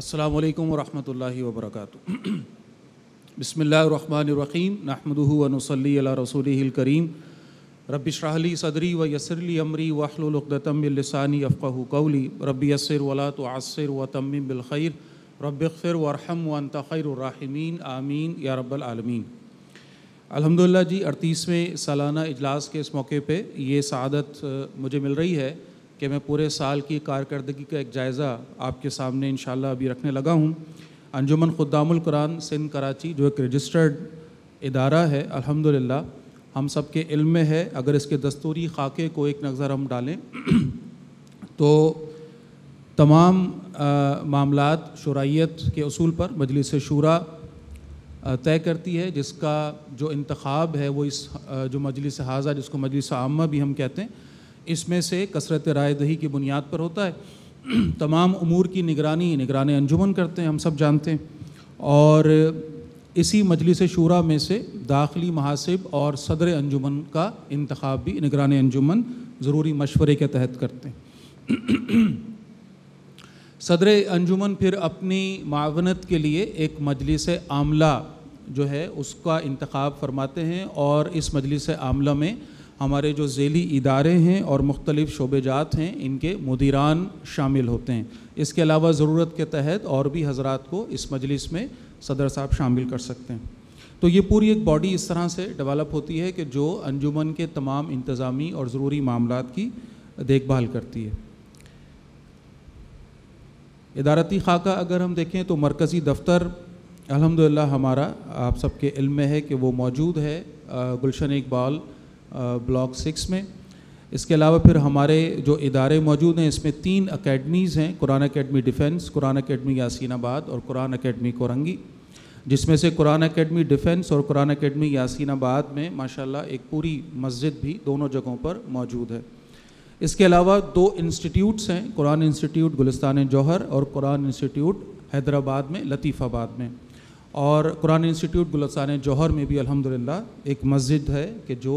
अस्सलाम वरम् वरहमतुल्लाहि वबरकातुह बिस्मिल्लाहिर्रहमानिर्रहीम नहमदुहु व नुसल्ली अला करीम रब्बि सदरी व यसरली अमरी वहलुल उक़दतम कौली रब्बि यसर वला तुअस्सिर व तम्मिम बिल खैर वरहम व अंत आमीन या रब्बल आलमीन अल्हम्दुलिल्लाह जी अड़तीसवें सालाना इजलास के इस मौके पर ये सदत मुझे मिल रही है कि मैं पूरे साल की कारकर्दगी का एक जायज़ा आपके सामने इन अभी रखने लगा हूँ अंजुमन खुदामुल कुरान सिंध कराची जो एक रजिस्टर्ड इदारा है अल्हम्दुलिल्लाह हम सब के इल्म में है अगर इसके दस्तूरी खाके को एक नज़र हम डालें तो तमाम मामला शराइत के असूल पर मजलिस शूरा तय करती है जिसका जो इंतखब है वो इस जो मजलिस हाजा जिसको मजलिस आमा भी हम कहते हैं इसमें से कसरत राय दही की बुनियाद पर होता है तमाम उमूर की निगरानी निगरान अंजुमन करते हैं हम सब जानते हैं और इसी मजलिस शूरा में से दाखिली महासिब और सदर अंजुमन का इंतखा भी निगरान अंजुमन ज़रूरी मशवरे के तहत करते हैं सदर अंजुमन फिर अपनी मावनत के लिए एक मजलिस आमला जो है उसका इंतखा फरमाते हैं और इस मजलिस आमला में हमारे जो जेली इदारे हैं और मुख्तलिफ शोबेजात हैं इनके मुदिरान शामिल होते हैं इसके अलावा ज़रूरत के तहत और भी हजरात को इस मजलिस में सदर साहब शामिल कर सकते हैं तो ये पूरी एक बॉडी इस तरह से डेवलप होती है कि जो अंजुमन के तमाम इंतज़ामी और ज़रूरी मामला की देखभाल करती है इदारती खाका अगर हम देखें तो मरकज़ी दफ्तर अलहमदिल्ला हमारा आप सबके इल्म में है कि वो मौजूद है गुलशन इकबाल ब्लॉक सिक्स में इसके अलावा फिर हमारे जो इदारे मौजूद हैं इसमें तीन अकेडमीज़ हैं Quran academy defence Quran academy आबाद और कुरान अकेडमी कोरंगी जिसमें से कुरान अकेडमी डिफेंस और कुरान अकेडमी आबाद में माशाल्लाह एक पूरी मस्जिद भी दोनों जगहों पर मौजूद है इसके अलावा दो इंस्टीट्यूट्स हैं कुरान इंस्टीट्यूट गुलस्तान जौहर और कुरान इंस्टीट्यूट हैदराबाद में लतीफ़ाबाद में और कुरान इंस्टीट्यूट गुलसान जौहर में भी अल्हम्दुलिल्लाह एक मस्जिद है कि जो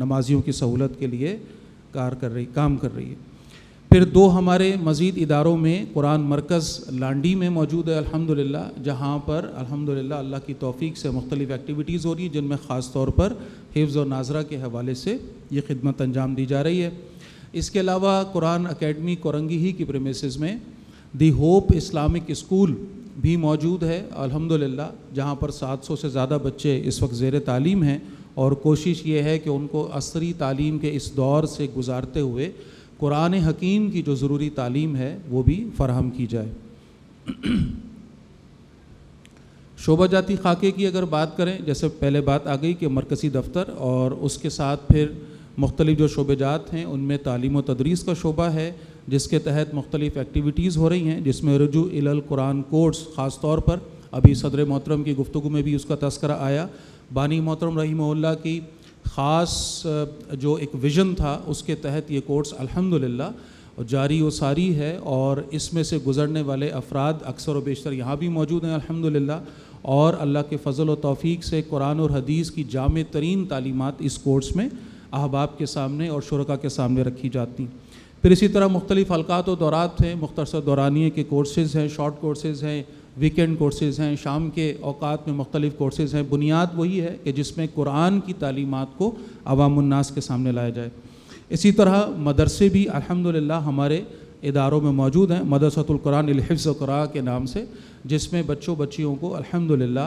नमाजियों की सहूलत के लिए कार कर रही काम कर रही है फिर दो हमारे मज़ीद इदारों में कुरान मरकज़ लांडी में मौजूद है अल्हम्दुलिल्लाह जहाँ पर अल्हम्दुलिल्लाह अल्लाह की तौफीक से मुख्तलिफ़ एक्टिविटीज़ हो रही हैं जिनमें ख़ास तौर पर हिफ्ज़ और नाजरा के हवाले से ये खिदमत अंजाम दी जा रही है इसके अलावा कुरान अकेडमी कोरंगी ही की प्रेमिस में दी होप इस्लामिक स्कूल भी मौजूद है अल्हम्दुलिल्लाह जहाँ पर 700 से ज़्यादा बच्चे इस वक्त ज़ेर तालीम हैं और कोशिश ये है कि उनको असरी तालीम के इस दौर से गुजारते हुए कुरान हकीम की जो ज़रूरी तालीम है वो भी फराहम की जाए शोभा जाति खाके की अगर बात करें जैसे पहले बात आ गई कि मरकज़ी दफ्तर और उसके साथ फिर मुख्तलिफ जो शोबेजात हैं उनमें तालीम व तदरीस का शोबा है जिसके तहत मुख्तलिफ एक्टिविटीज़ हो रही हैं जिसमें रजू इलल कुरान कोर्स ख़ास तौर पर अभी सदर मोहतरम की गुफ्तु में भी उसका तस्करा आया बानी मोहतरम रही की ख़ास जो एक विज़न था उसके तहत ये कोर्स अलहमदिल्ला जारी व सारी है और इसमें से गुज़रने वाले अफराद अक्सर व बेशतर यहाँ भी मौजूद हैं अलहमदिल्ला और अल्लाह के फ़जल व तौफीक से कुरान और हदीस की जाम तरीन तालीमत इस कोर्स में अहबाब के सामने और शुरा के सामने रखी जाती फिर इसी तरह मुख्तलिफ हलकात और दौरात हैं मुख्तर दौरानिए के कोर्सेज़ हैं शॉर्ट कोर्सेज़ हैं वीकेंड कोर्सेज़ हैं शाम के अवकात में मुख्तलिफ कोर्सेज़ हैं बुनियाद वही है कि जिसमें कुरान की तालीमत को अवामनास के सामने लाया जाए इसी तरह मदरसे भी अलहमदिल्ला हमारे इदारों में मौजूद हैं मदरसतुल्कुरानफ़रा के नाम से जिसमें बच्चों बच्चियों को अलहमदिल्ला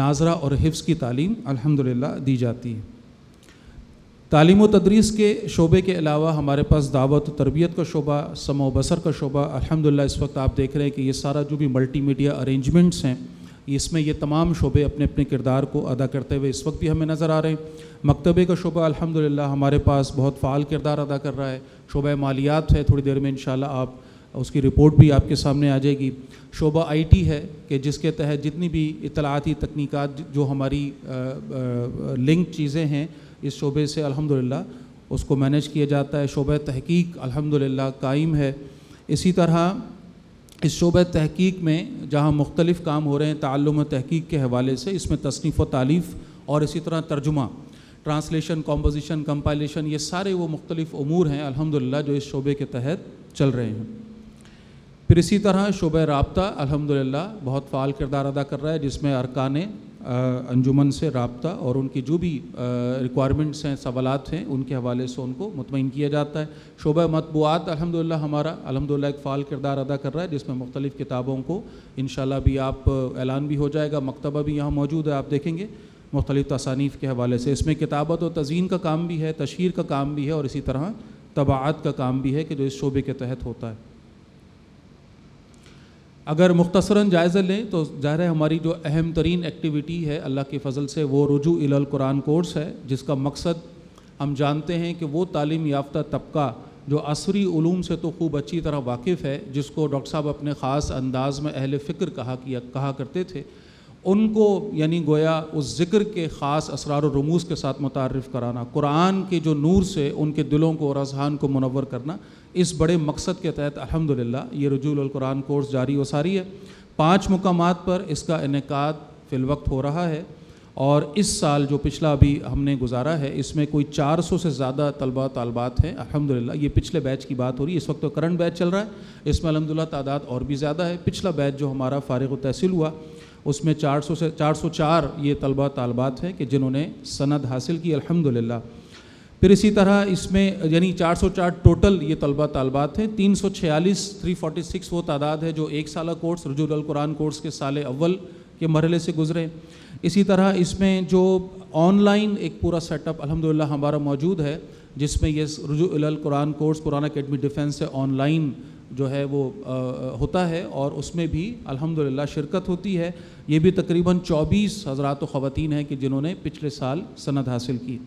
नाजरा और हिफ्स की तालीम अलहमदिल्ला दी जाती है तालीम तदरीस के शोबे के अलावा हमारे पास दावत तरबियत का शोबा सम बसर का शोबा अलहमदिल्ला इस वक्त आप देख रहे हैं कि ये सारा जो भी मल्टी मीडिया अरेंजमेंट्स हैं इसमें ये तमाम शोबे अपने अपने किरदार को अदा करते हुए इस वक्त भी हमें नज़र आ रहे हैं मकतबे का शोबा अलहमदिल्ला हमारे पास बहुत फ़ाल किरदार अदा कर रहा है शोबा मालियात है थोड़ी देर में इन आप उसकी रिपोर्ट भी आपके सामने आ जाएगी शोबा आईटी है कि जिसके तहत जितनी भी इतलाती तकनीक जो हमारी लिंक चीज़ें हैं इस शोबे से अल्हम्दुलिल्लाह उसको मैनेज किया जाता है शोबे तहकीक अल्हम्दुलिल्लाह कायम है इसी तरह इस शोबे तहकीक में जहाँ मुख्तलिफ़ काम हो रहे हैं ताल्लुम तहकीक के हवाले से इसमें तसनीफ़ व तालीफ़ और इसी तरह तर्जुमा ट्रांसलेशन कॉम्पोजिशन कंपाइलेशन ये सारे वो मुख्तलिफ़ अमूर हैं अल्हम्दुलिल्लाह जो इस शोबे के तहत चल रहे हैं फिर इसी तरह शोबे रबता अल्हम्दुलिल्लाह बहुत फ़ाल किरदार अदा कर रहा है जिसमें अरकान अंजुमन से रबता और उनकी जो भी रिक्वायरमेंट्स हैं सवालत हैं उनके हवाले से उनको मुतमिन किया जाता है शोबा मतबूआत अलहमदिल्ला हमारा अलहमदिल्ला एक फ़ाल किरदार अदा कर रहा है जिसमें मुख्तलिफ़ किताबों को इन शाला भी आप ऐलान भी हो जाएगा मकतबा भी यहाँ मौजूद है आप देखेंगे मुख्तलिफ़ तसानीफ़ के हवाले से इसमें किताबत और तजीन का काम भी है तशहर का काम भी है और इसी तरह तबाहत का काम भी है कि जो इस शोबे के तहत होता है अगर मुख्तसरा जायज़ा लें तो ज़ाहिर है हमारी जो अहम तरीन एक्टिविटी है अल्लाह के फ़जल से वो रुजू इल कुरान कोर्स है जिसका मकसद हम जानते हैं कि वो तालीम याफ्ता तबका जो असरी ूम से तो खूब अच्छी तरह वाकिफ़ है जिसको डॉक्टर साहब अपने ख़ास अंदाज़ में अहल फ़िक्र कहा किया कहा करते थे उनको यानी गोया उस ज़िक्र के ख़ास असरार रमूज़ के साथ मुतारफ़ कराना कुरान के जो नूर से उनके दिलों को और अजहान को मनवर करना इस बड़े मकसद के तहत अलहमदिल्ला ये रजूल कुरान कोर्स जारी व सारी है पाँच मकाम पर इसका इनका फ़िलवक्त हो रहा है और इस साल जो पिछला अभी हमने गुजारा है इसमें कोई 400 से ज़्यादा तलबा तलबात हैं अल्हम्दुलिल्लाह ये पिछले बैच की बात हो रही है इस वक्त तो करंट बैच चल रहा है इसमें अलहमदिल्ला तादाद और भी ज़्यादा है पिछला बैच जो हमारा फ़ारग तहसील हुआ उसमें 400 से 404 ये तलबा तलबात हैं कि जिन्होंने सनद हासिल की अल्हम्दुलिल्लाह फिर इसी तरह इसमें यानी 404 टोटल ये तलबा तलबात हैं 346 346 वो तादाद है जो एक साल कोर्स रजूल कुरान कोर्स के साल अव्वल के मरहले से गुजरे इसी तरह इसमें जो ऑनलाइन एक पूरा सेटअप अलहमदिल्ला हमारा मौजूद है जिसमें ये Al Quran course Quran academy defence से ऑनलाइन जो है वो आ, होता है और उसमें भी अल्हम्दुलिल्लाह शिरकत होती है ये भी तकरीबन चौबीस हज़रात ख़वान हैं कि जिन्होंने पिछले साल सनद हासिल की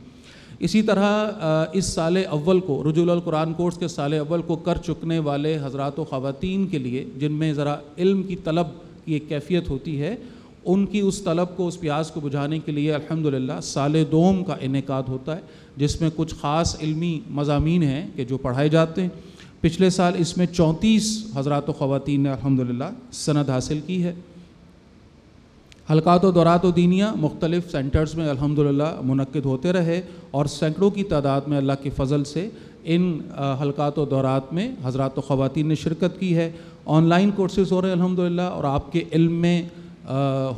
इसी तरह इस साल अव्वल को रजुल कुरान कोर्स के साल अव्वल को कर चुकने वाले हज़रात ख़वान के लिए जिनमें ज़रा इल्म की तलब की एक कैफियत होती है उनकी उस तलब को उस प्याज को बुझाने के लिए अल्हम्दुलिल्लाह साल दोम का इनका होता है जिसमें कुछ ख़ास इल्मी मजामी हैं कि जो पढ़ाए जाते हैं पिछले साल इसमें चौंतीस हजरात ख़वातीन ने अलहमदिल्ला सनद हासिल की है हलकात दौरात दीनिया मुख्तलिफ़ सेंटर्स में अलहमदिल्ला मनद होते रहे और सैकड़ों की तादाद में अल्लाह के फ़ल से इन हलकात दौरात में हजरात ख़वान ने शिरकत की है ऑनलाइन कोर्सेज़ हो रहे हैं अलहमदिल्ला और आपके इल्म में आ,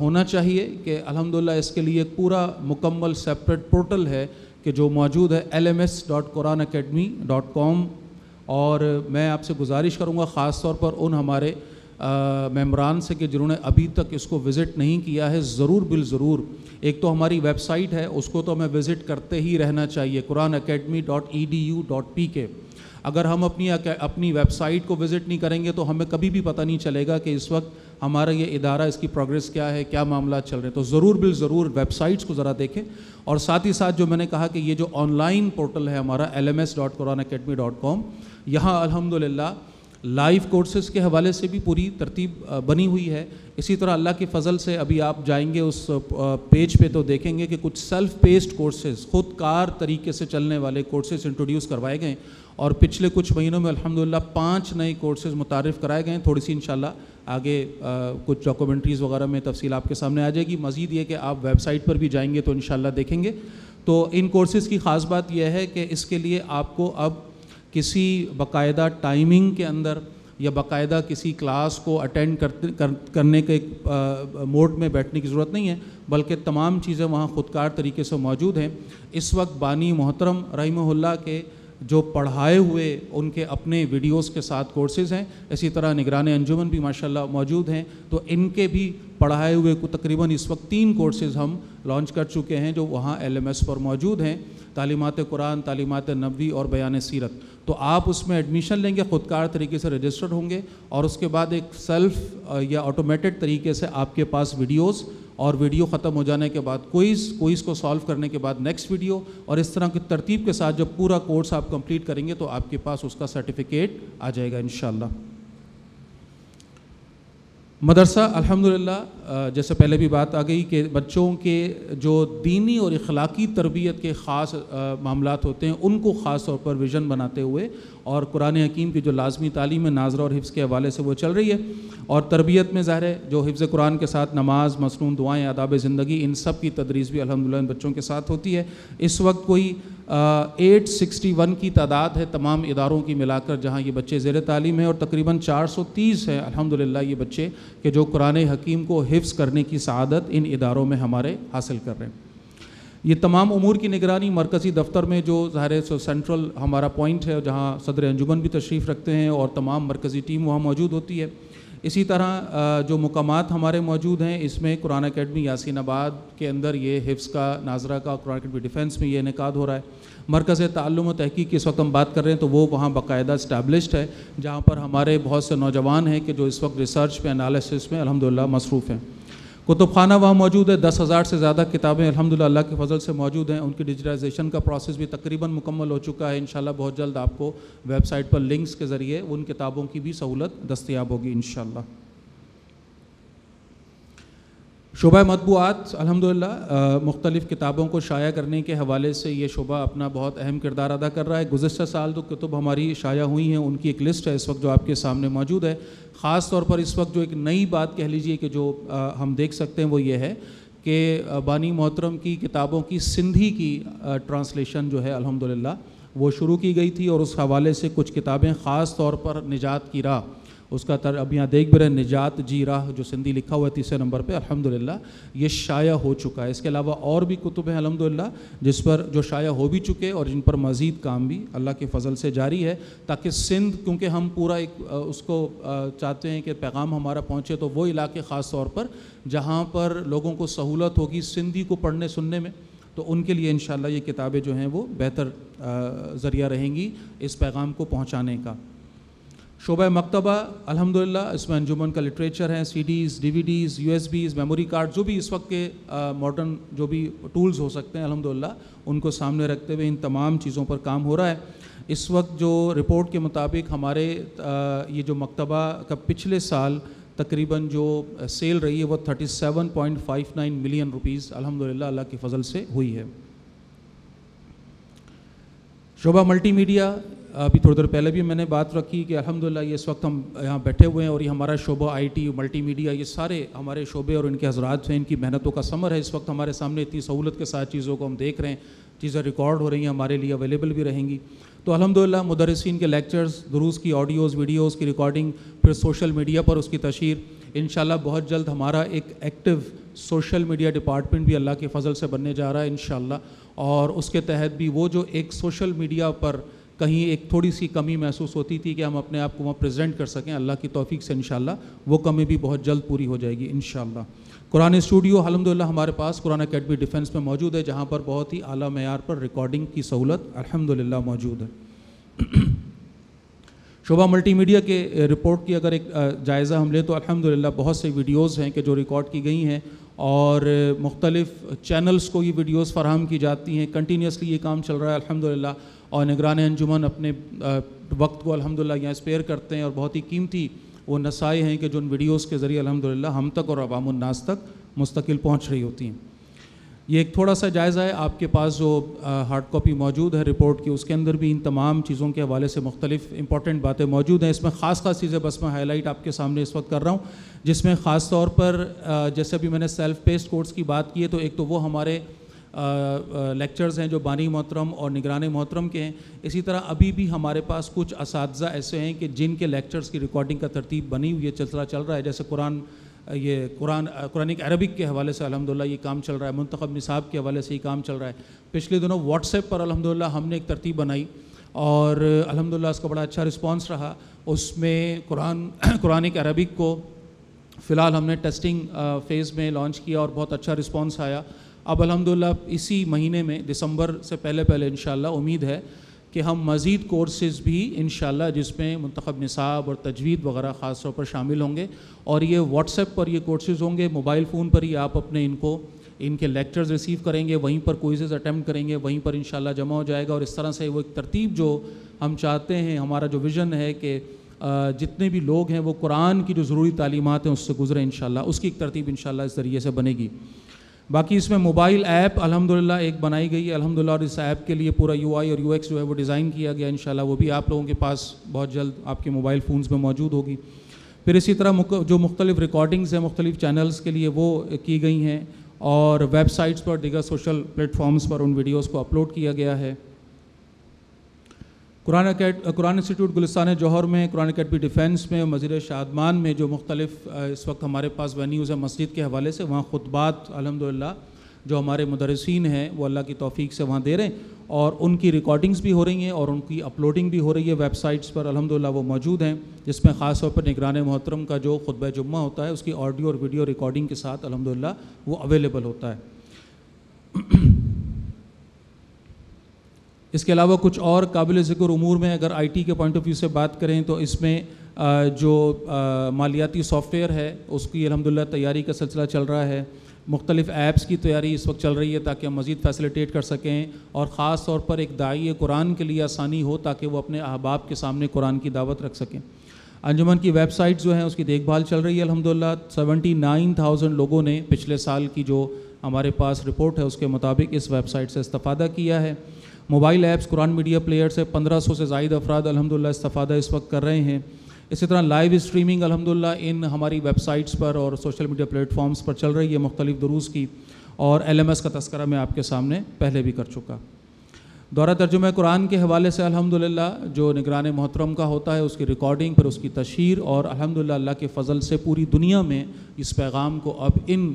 होना चाहिए कि अलहमदिल्ला इसके लिए एक पूरा मुकम्मल सेपरेट पोर्टल है कि जो मौजूद है L M S dot Quran academy dot com और मैं आपसे गुजारिश करूँगा ख़ास तौर पर उन हमारे मेम्बरान से कि जिन्होंने अभी तक इसको विज़िट नहीं किया है ज़रूर बिल ज़रूर एक तो हमारी वेबसाइट है उसको तो हमें विज़िट करते ही रहना चाहिए Quran academy dot E D U dot P K अगर हम अपनी अपनी वेबसाइट को विज़िट नहीं करेंगे तो हमें कभी भी पता नहीं चलेगा कि इस वक्त हमारा ये इदारा इसकी प्रोग्रेस क्या है क्या मामला चल रहे हैं तो ज़रूर बिल ज़रूर वेबसाइट्स को ज़रा देखें और साथ ही साथ जो मैंने कहा कि ये जो ऑनलाइन पोर्टल है हमारा L M S dot Quran academy dot com यहाँ अलहमदिल्ला लाइव कोर्सेज़ के हवाले से भी पूरी तरतीब बनी हुई है इसी तरह अल्लाह के फजल से अभी आप जाएंगे उस पेज पे तो देखेंगे कि कुछ सेल्फ पेस्ड कोर्सेज़ खुदकार तरीके से चलने वाले कोर्सेज़ इंट्रोड्यूस करवाए गए और पिछले कुछ महीनों में अल्हम्दुलिल्लाह पांच नए कोर्सेज मुतारफ़ कराए गए हैं थोड़ी सी इन आगे आ, कुछ डॉक्यूमेंट्रीज़ वगैरह में तफसील आपके सामने आ जाएगी मज़ीद ये कि आप वेबसाइट पर भी जाएंगे तो इन देखेंगे तो इन कोर्सेज़ की ख़ास बात यह है कि इसके लिए आपको अब किसी बाकायदा टाइमिंग के अंदर या बाकायदा किसी क्लास को अटेंड करते कर, करने के मोड में बैठने की ज़रूरत नहीं है बल्कि तमाम चीज़ें वहाँ खुदकार तरीके से मौजूद हैं इस वक्त बानी मोहतरम रहीमल्ला के जो पढ़ाए हुए उनके अपने वीडियोस के साथ कोर्सेज हैं इसी तरह निगरान अंजुमन भी माशाल्लाह मौजूद हैं तो इनके भी पढ़ाए हुए को तकरीबन इस वक्त तीन कोर्सेज़ हम लॉन्च कर चुके हैं जो वहाँ एल पर मौजूद हैं तालीमत कुरान तालीमत नबी और बयान सीरत तो आप उसमें एडमिशन लेंगे ख़ुदकार तरीके से रजिस्टर्ड होंगे और उसके बाद एक सेल्फ या ऑटोमेटेड तरीके से आपके पास वीडियोज़ और वीडियो ख़त्म हो जाने के बाद कोइज कोइज को सॉल्व करने के बाद नेक्स्ट वीडियो और इस तरह की तरतीब के साथ जब पूरा कोर्स आप कंप्लीट करेंगे तो आपके पास उसका सर्टिफिकेट आ जाएगा इन मदरसा अल्हम्दुलिल्लाह जैसे पहले भी बात आ गई कि बच्चों के जो दीनी और इखलाकी तरबियत के ख़ास मामला होते हैं उनको ख़ास तौर पर विज़न बनाते हुए और कुरान हकीम की जो लाजमी तालीम है नाजर और हिफ्स के हवाले से वो चल रही है और तरबियत में ज़ाहिर है जो हिफ्ज़ कुरान के साथ नमाज मसनून दुआएँ आदाब ज़िंदगी इन सब की तदरीस भी अलहमदिल्ला बच्चों के साथ होती है इस वक्त कोई एट सिक्सटी वन की तादाद है तमाम इदारों की मिलाकर जहाँ ये बच्चे ज़ेर तालीम हैं और तकरीबन चार सौ तीस है अलहमदिल्ला ये बच्चे कि जो कुरान हकीम को हिफ्स करने की सदत इन इदारों में हमारे हासिल कर रहे हैं ये तमाम उमूर की निगरानी मरकज़ी दफ्तर में जो ज़ाहिर सो सेंट्रल हमारा पॉइंट है जहाँ सदर अंजुमन भी तशरीफ़ रखते हैं और तमाम मरकज़ी टीम वहाँ मौजूद होती है इसी तरह जो मकाम हमारे मौजूद हैं इसमें कुरान अकेडमी यासिन आबाद के अंदर ये हिफ्स का नाजरा का कुरान अकेडमी डिफेंस में ये इनका हो रहा है मरकज़ तल्लम तहकीक की इस वक्त हम बात कर रहे हैं तो वो वहाँ बाकायदा इस्टेबलिश्ड है जहाँ पर हमारे बहुत से नौजवान हैं कि जो इस वक्त रिसर्च में एनालिसिस में अलहमदिल्ला मसरूफ़ हैं कुतुबाना वहाँ मौजूद है दस हज़ार से ज़्यादा किताबें अलहमदिल्ला अल्लाह के फजल से मौजूद हैं उनकी डिजिटाइजेशन का प्रोसेस भी तकरीबन मुकम्मल हो चुका है इन बहुत जल्द आपको वेबसाइट पर लिंक्स के ज़रिए उन किताबों की भी सहूलत दस्तियाब होगी इन शुबा मतबूआत अलहमदिल्ला मुख्तलिफ़ किताबों को शाया करने के हवाले से ये शुबा अपना बहुत अहम किरदार अदा कर रहा है गुजशत साल तो कुतुब हमारी शाया हुई हैं उनकी एक लिस्ट है इस वक्त जो आपके सामने मौजूद है ख़ास तौर पर इस वक्त जो एक नई बात कह लीजिए कि जो आ, हम देख सकते हैं वो ये है कि बानी मोहतरम की किताबों की सिंधी की ट्रांसलेशन जो है अलहमदिल्ला वो शुरू की गई थी और उस हवाले से कुछ किताबें ख़ास तौर पर निजात की राह उसका तर अब यहाँ देख भी रहे निजात जी राह जो सिंधी लिखा हुआ है तीसरे नंबर पे अल्हम्दुलिल्लाह ये शाया हो चुका है इसके अलावा और भी कुतुब हैं अल्हम्दुलिल्लाह जिस पर जो शाया हो भी चुके और जिन पर मज़ीद काम भी अल्लाह के फजल से जारी है ताकि सिंध क्योंकि हम पूरा एक उसको चाहते हैं कि पैगाम हमारा पहुँचे तो वो इलाके ख़ास तौर पर जहाँ पर लोगों को सहूलत होगी सिंधी को पढ़ने सुनने में तो उनके लिए इन ये किताबें जो हैं वो बेहतर ज़रिया रहेंगी इस पैगाम को पहुँचाने का शोबा मकतबा अलहमदिल्ला इसमें अंजुमन का लिटरेचर है CDs DVDs USBs memory card जो भी इस वक्त के मॉडर्न जो भी टूल्स हो सकते हैं अलहमदिल्ला उनको सामने रखते हुए इन तमाम चीज़ों पर काम हो रहा है इस वक्त जो रिपोर्ट के मुताबिक हमारे आ, ये जो मकतबा का पिछले साल तकरीबन जो सेल रही है फाइव नाइन मिलियन रुपीज़ अलहमदिल्ला अल्लाह की फजल से हुई है शोभा मल्टीमीडिया अभी थोड़ी देर पहले भी मैंने बात रखी कि अलहमदिल्ला इस वक्त हम यहाँ बैठे हुए हैं और ये हमारा शोबा आईटी मल्टीमीडिया ये सारे हमारे शोबे और इनके हजरात हैं इनकी मेहनतों का समर है इस वक्त हमारे सामने इतनी सहूलत के साथ चीज़ों को हम देख रहे हैं चीज़ें रिकॉर्ड हो रही हैं हमारे लिए अवेलेबल भी रहेंगी तो अलहमदिल्ला मदरसिन के लेक्चर्स दुरूस की ऑडियोज़ वीडियोज़ की रिकॉर्डिंग फिर सोशल मीडिया पर उसकी तशहर इन बहुत जल्द हमारा एक एक्टिव सोशल मीडिया डिपार्टमेंट भी अल्लाह के फजल से बनने जा रहा है इन और उसके तहत भी वो जो एक सोशल मीडिया पर कहीं एक थोड़ी सी कमी महसूस होती थी कि हम अपने आप को वहाँ प्रेजेंट कर सकें अल्लाह की तौफीक से इन वो कमी भी बहुत जल्द पूरी हो जाएगी इन कुरान स्टूडियो अलहमदिल्ला हमारे पास कुरान अकेडमी डिफेंस में मौजूद है जहाँ पर बहुत ही अली मैार पर रिकॉर्डिंग की सहूलत अलहमदिल्ला मौजूद है शोभा मल्टीमीडिया के रिपोर्ट की अगर एक जायज़ा हम लें तो अल्हम्दुलिल्लाह बहुत से वीडियोज़ हैं कि जो रिकॉर्ड की गई हैं और मुख्तलिफ़ चैनल्स को ये वीडियोज़ फराहम की जाती हैं कंटिन्यूसली ये काम चल रहा है अल्हम्दुलिल्लाह और निगरान अंजुमन अपने वक्त को अलहमदिल्ला यहाँ स्पेयर करते हैं और बहुत ही कीमती वो नसाए हैं कि जो उन वीडियोज़ के ज़रिए अलहमदिल्ला हम तक और अवामनास तक मुस्तकिल पहुँच रही होती हैं ये एक थोड़ा सा जायज़ा है आपके पास जो हार्ड कॉपी मौजूद है रिपोर्ट की उसके अंदर भी इन तमाम चीज़ों के हवाले से मुख्तलिफ इंपॉर्टेंट बातें मौजूद हैं इसमें ख़ास ख़ास चीज़ें बस मैं हाईलाइट आपके सामने इस वक्त कर रहा हूँ जिसमें ख़ास तौर पर जैसे अभी मैंने सेल्फ पेस्ट कोर्स की बात की है तो एक तो वो हमारे लेक्चर्स हैं जो बानी मोहतरम और निगरान मोहतरम के हैं इसी तरह अभी भी हमारे पास कुछ इस ऐसे हैं कि जिनके लेक्चर्स की रिकॉर्डिंग का तरतीब बनी हुई है सिलसिला चल रहा है जैसे कुरान ये कुरान कुरानिक अरबिक के हवाले से अलहमदिल्ला ये काम चल रहा है मंतखब निसाब के हवाले से ये काम चल रहा है पिछले दिनों व्हाट्सएप पर अलहमदिल्ला हमने एक तरतीब बनाई और अलहमदिल्ला इसका बड़ा अच्छा रिस्पांस रहा उसमें कुरान कुरानिक अरबिक को फ़िलहाल हमने टेस्टिंग फ़ेज़ में लॉन्च किया और बहुत अच्छा रिस्पांस आया अब अलहमदिल्ला इसी महीने में दिसंबर से पहले पहले इन उम्मीद है कि हम मज़ीद कोर्सेज़ भी इन जिसमें मंतखब निसाब और तजवीद वगैरह ख़ास तौर पर शामिल होंगे और ये व्हाट्सएप पर ये कोर्सेज़ होंगे मोबाइल फ़ोन पर ही आप अपने इनको इनके लेक्चर्स रिसीव करेंगे वहीं पर कोइजेज़ अटैम्प्ट करेंगे वहीं पर इन जमा हो जाएगा और इस तरह से वो एक तरतीब जो हम चाहते हैं हमारा जो विज़न है कि जितने भी लोग हैं वो कुरान की जो ज़रूरी तालीमत हैं उससे गुजरें इन उसकी एक तरतीब इन इस ज़रिए से बनेगी बाकी इसमें मोबाइल ऐप अल्हम्दुलिल्लाह एक बनाई गई है अल्हम्दुलिल्लाह और इस ऐप के लिए पूरा यूआई और यूएक्स जो है वो डिज़ाइन किया गया इन वो भी आप लोगों के पास बहुत जल्द आपके मोबाइल फ़ोन्स में मौजूद होगी फिर इसी तरह जो मुख्तलिफ रिकॉर्डिंग्स हैं मुख्तलिफ चैनल्स के लिए वो की गई हैं और वेबसाइट्स पर दीगर सोशल प्लेटफॉर्म्स पर उन वीडियोज़ को अपलोड किया गया है कुरान कुरान इंस्टीट्यूट गुलस्तान जौहर में कुरान अकेडमी डिफेंस में और शादमान में जो मुख्तलिफ इस वक्त हमारे पास वेन्यूज़ है मस्जिद के हवाले से वहाँ खुतबात अलहमदिल्ला जो हमारे मदरसिन हैं वो अल्लाह की तोफ़ी से वहाँ दे रहे हैं और उनकी रिकॉर्डिंग्स भी हो रही हैं और उनकी अपलोडिंग भी हो रही है वेबसाइट्स पर अलहमदिल्ला वो मौजूद हैं जिसमें ख़ास तौर पर निगरान मोहतरम का जो खुतब जुम्मा होता है उसकी ऑडियो और वीडियो रिकॉर्डिंग के साथ अलहमदिल्ला वो अवेलेबल होता है इसके अलावा कुछ और काबिल ज़िक्र अमूर में अगर आईटी के पॉइंट ऑफ व्यू से बात करें तो इसमें जो मालियाती सॉफ्टवेयर है उसकी अलहमदिल्ला तैयारी का सिलसिला चल रहा है मुख्तलिफ़ ऐप्स की तैयारी इस वक्त चल रही है ताकि हम मज़ीद फैसिलिटेट कर सकें और ख़ास तौर पर एक दाई कुरान के लिए आसानी हो ताकि वो अपने अहबाब के सामने कुरान की दावत रख सकें अंजुमन की वेबसाइट जो है उसकी देखभाल चल रही है अलहमदिल्ला सेवेंटी नाइन थाउजेंड लोगों ने पिछले साल की जो हमारे पास रिपोर्ट है उसके मुताबिक इस वेबसाइट से इस्ता किया है mobile apps Quran media player से पंद्रह सौ से जायद अफराद अलहमदिल्ला इस्तादा इस वक्त कर रहे हैं इसी तरह लाइव स्ट्रीमिंग अलहमदिल्ला इन हमारी वेबसाइट्स पर और सोशल मीडिया प्लेटफॉर्म्स पर चल रही है मुख्तलिफ दरूस की और एल एम एस का तस्करा मैं आपके सामने पहले भी कर चुका दौरा तर्जुम कुरान के हवाले से अलहमदिल्ला जो निगरान मोहतरम का होता है उसकी रिकॉर्डिंग फिर उसकी तशहर और अलहमदिल्ला अल्लाह के फ़ज़ल से पूरी दुनिया में इस पैगाम को अब इन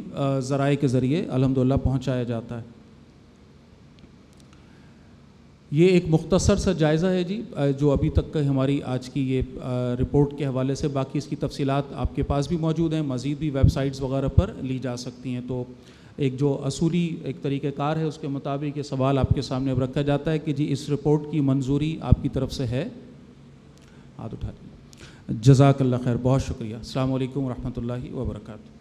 ज़राए के ज़रिए अलहमदिल्ला पहुँचाया जाता है ये एक मुख्तसर सा जायज़ा है जी जो अभी तक हमारी आज की ये रिपोर्ट के हवाले से बाकी इसकी तफसीत आपके पास भी मौजूद हैं मज़ीद भी वेबसाइट्स वगैरह पर ली जा सकती हैं तो एक जो असूली एक तरीक़ार है उसके मुताबिक ये सवाल आपके सामने अब रखा जाता है कि जी इस रिपोर्ट की मंजूरी आपकी तरफ से है हाथ उठा लीजिए जजाकल्ला खैर बहुत शुक्रिया अल्लाम वरहमल वर्का